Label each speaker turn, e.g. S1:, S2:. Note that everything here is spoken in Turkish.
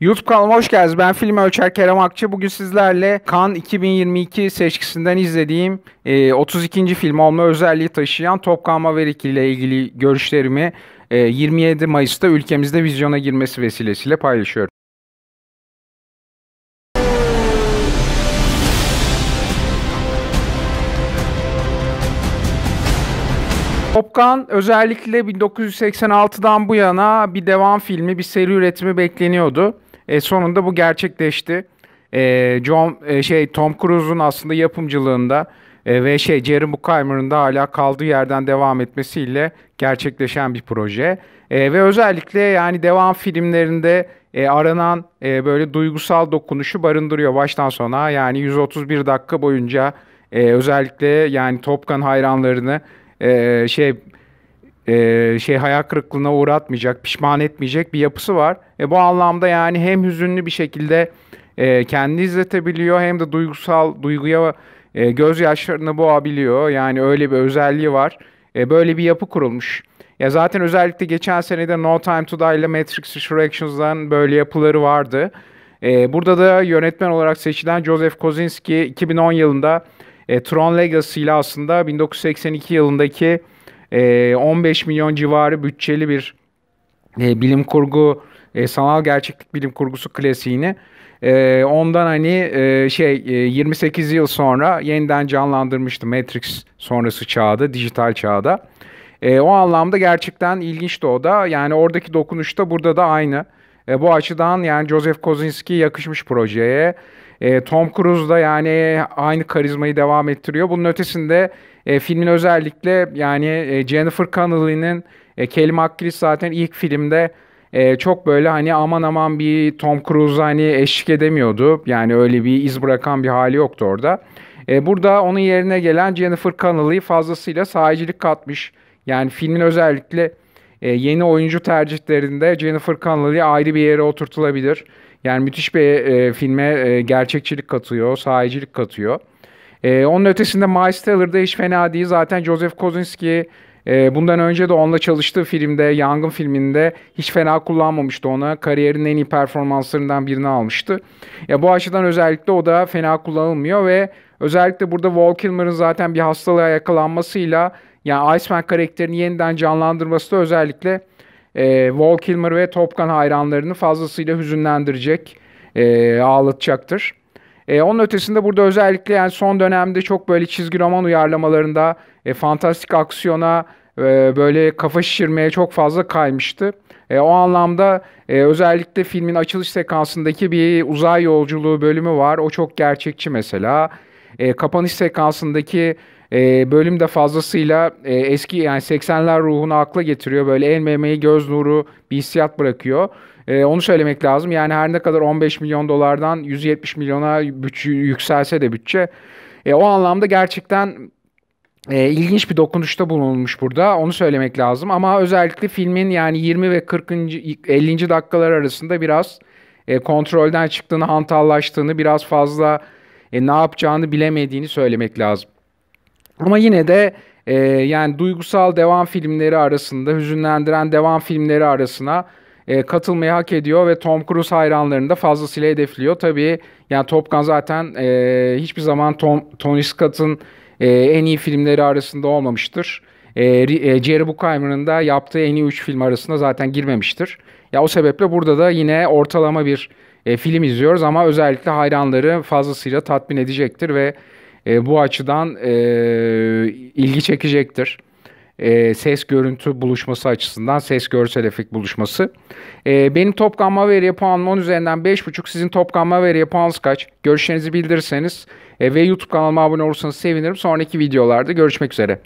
S1: YouTube kanalıma hoş geldiniz. Ben Film Ölçer Kerem Akçı. Bugün sizlerle Kan 2022 seçkisinden izlediğim e, 32. film olma özelliği taşıyan Top Gun Maverick ile ilgili görüşlerimi e, 27 Mayıs'ta ülkemizde vizyona girmesi vesilesiyle paylaşıyorum. Top Gun özellikle 1986'dan bu yana bir devam filmi, bir seri üretimi bekleniyordu. E, sonunda bu gerçekleşti. E, John e, şey Tom Cruise'un aslında yapımcılığında e, ve şey Jerry Bruckheimer'ın da hala kaldığı yerden devam etmesiyle gerçekleşen bir proje. E, ve özellikle yani devam filmlerinde e, aranan e, böyle duygusal dokunuşu barındırıyor baştan sona. Yani 131 dakika boyunca e, özellikle yani Top Gun hayranlarını e, şey e, şey hayal kırıklığına uğratmayacak, pişman etmeyecek bir yapısı var. E, bu anlamda yani hem hüzünlü bir şekilde e, kendi izletebiliyor hem de duygusal duyguya e, gözyaşlarını boğabiliyor. Yani öyle bir özelliği var. E, böyle bir yapı kurulmuş. Ya zaten özellikle geçen senede No Time to Die ile Matrix Resurrections'dan böyle yapıları vardı. E, burada da yönetmen olarak seçilen Joseph Kosinski 2010 yılında e, Tron Legacy ile aslında 1982 yılındaki e, ee, 15 milyon civarı bütçeli bir e, bilim kurgu, e, sanal gerçeklik bilim kurgusu klasiğini e, ondan hani e, şey e, 28 yıl sonra yeniden canlandırmıştı Matrix sonrası çağda, dijital çağda. E, o anlamda gerçekten ilginçti o da. Yani oradaki dokunuş da burada da aynı. E, bu açıdan yani Joseph Kozinski yakışmış projeye. E, Tom Cruise da yani aynı karizmayı devam ettiriyor. Bunun ötesinde e, filmin özellikle yani e, Jennifer Connelly'nin e, kelime hakkı zaten ilk filmde e, çok böyle hani aman aman bir Tom Cruise hani eşlik edemiyordu. Yani öyle bir iz bırakan bir hali yoktu orada. E, burada onun yerine gelen Jennifer Connelly fazlasıyla sahicilik katmış. Yani filmin özellikle e, yeni oyuncu tercihlerinde Jennifer Connelly ayrı bir yere oturtulabilir. Yani müthiş bir e, filme e, gerçekçilik katıyor, sahicilik katıyor. E, onun ötesinde Miles Taylor hiç fena değil. Zaten Joseph Kosinski e, bundan önce de onunla çalıştığı filmde, Yangın filminde hiç fena kullanmamıştı ona. Kariyerinin en iyi performanslarından birini almıştı. E, bu açıdan özellikle o da fena kullanılmıyor ve özellikle burada Val Kilmer'ın zaten bir hastalığa yakalanmasıyla yani Iceman karakterini yeniden canlandırması da özellikle e, Val Kilmer ve Top Gun hayranlarını fazlasıyla hüzünlendirecek, e, ağlatacaktır. E, onun ötesinde burada özellikle yani son dönemde çok böyle çizgi roman uyarlamalarında e, fantastik aksiyona e, böyle kafa şişirmeye çok fazla kaymıştı. E, o anlamda e, özellikle filmin açılış sekansındaki bir uzay yolculuğu bölümü var. O çok gerçekçi mesela. E, kapanış sekansındaki e, bölüm de fazlasıyla e, eski yani 80'ler ruhunu akla getiriyor. Böyle el memeyi göz nuru bir hissiyat bırakıyor. E, onu söylemek lazım. Yani her ne kadar 15 milyon dolardan 170 milyona bütçe, yükselse de bütçe. E, o anlamda gerçekten e, ilginç bir dokunuşta bulunmuş burada. Onu söylemek lazım. Ama özellikle filmin yani 20 ve 40. 50. dakikalar arasında biraz e, kontrolden çıktığını, hantallaştığını, biraz fazla e, ne yapacağını bilemediğini söylemek lazım. Ama yine de e, yani duygusal devam filmleri arasında, hüzünlendiren devam filmleri arasına e, katılmayı hak ediyor ve Tom Cruise hayranlarını da fazlasıyla hedefliyor. Tabii yani Top Gun zaten e, hiçbir zaman Tom, Tony Scott'ın e, en iyi filmleri arasında olmamıştır. E, e, Jerry Bruckheimer'ın da yaptığı en iyi 3 film arasında zaten girmemiştir. Ya o sebeple burada da yine ortalama bir e, film izliyoruz ama özellikle hayranları fazlasıyla tatmin edecektir ve e, bu açıdan e, ilgi çekecektir. E, ses görüntü buluşması açısından ses görsel efekt buluşması. E, benim toplanma veriye puanım 10 üzerinden 5.5. Sizin toplanma veriye puanınız kaç? Görüşlerinizi bildirirseniz e, ve YouTube kanalıma abone olursanız sevinirim. Sonraki videolarda görüşmek üzere.